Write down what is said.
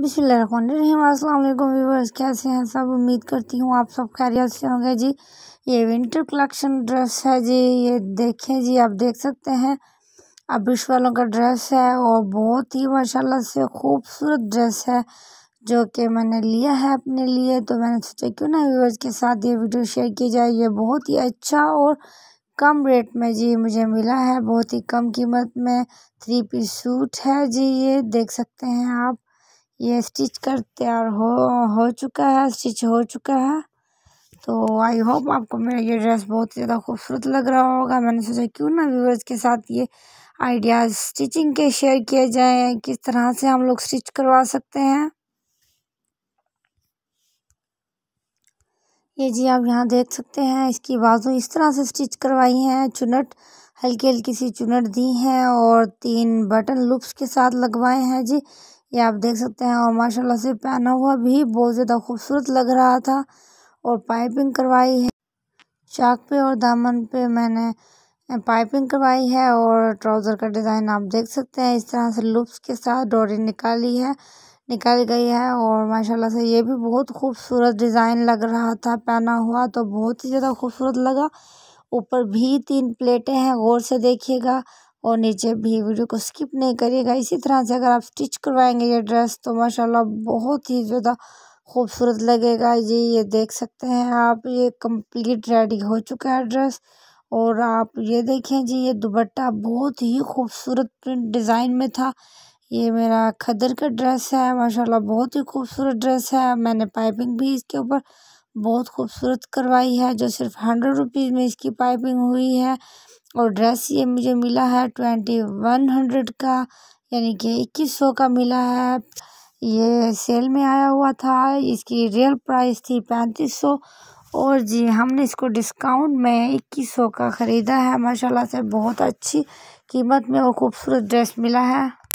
बिसमीम व्यूवर्स कैसे हैं सब उम्मीद करती हूँ आप सब खैरियत से होंगे जी ये विंटर कलेक्शन ड्रेस है जी ये देखें जी आप देख सकते हैं अबिश वालों का ड्रेस है और बहुत ही माशाल्लाह से खूबसूरत ड्रेस है जो कि मैंने लिया है अपने लिए तो मैंने सोचा क्यों ना व्यूवर्स के साथ ये वीडियो शेयर की जाए ये बहुत ही अच्छा और कम रेट में जी मुझे मिला है बहुत ही कम कीमत में थ्री पीस सूट है जी ये देख सकते हैं आप ये स्टिच कर तैयार हो हो चुका है स्टिच हो चुका है तो आई होप आपको मेरा ये ड्रेस बहुत ज़्यादा खूबसूरत लग रहा होगा मैंने सोचा क्यों ना व्यूवर्स के साथ ये आइडियाज़ स्टिचिंग के शेयर किए जाएँ किस तरह से हम लोग स्टिच करवा सकते हैं ये जी आप यहाँ देख सकते हैं इसकी बाजू इस तरह से स्टिच करवाई हैं चुनट हल्की हल्की सी चुनट दी हैं और तीन बटन लुप्स के साथ लगवाए हैं जी ये आप देख सकते हैं और माशाल्लाह से पहना हुआ भी बहुत ज़्यादा खूबसूरत लग रहा था और पाइपिंग करवाई है चाक पे और दामन पे मैंने पाइपिंग करवाई है और ट्राउज़र का डिज़ाइन आप देख सकते हैं इस तरह से लुप्स के साथ डोरी निकाली है निकाल गई है और माशाल्लाह से ये भी बहुत खूबसूरत डिज़ाइन लग रहा था पहना हुआ तो बहुत ही ज़्यादा खूबसूरत लगा ऊपर भी तीन प्लेटें हैं गौर से देखिएगा और नीचे भी वीडियो को स्किप नहीं करिएगा इसी तरह से अगर आप स्टिच करवाएंगे ये ड्रेस तो माशाल्लाह बहुत ही ज़्यादा खूबसूरत लगेगा जी ये देख सकते हैं आप ये कंप्लीट रेडी हो चुका है ड्रेस और आप ये देखें जी ये दुबट्टा बहुत ही खूबसूरत प्रिंट डिज़ाइन में था ये मेरा खदर का ड्रेस है माशाल्लाह बहुत ही खूबसूरत ड्रेस है मैंने पाइपिंग भी इसके ऊपर बहुत खूबसूरत करवाई है जो सिर्फ हंड्रेड रुपीज़ में इसकी पाइपिंग हुई है और ड्रेस ये मुझे मिला है ट्वेंटी वन हंड्रेड का यानी कि इक्कीस सौ का मिला है ये सेल में आया हुआ था इसकी रियल प्राइस थी पैंतीस सौ और जी हमने इसको डिस्काउंट में इक्कीस सौ का ख़रीदा है माशाल्लाह से बहुत अच्छी कीमत में और खूबसूरत ड्रेस मिला है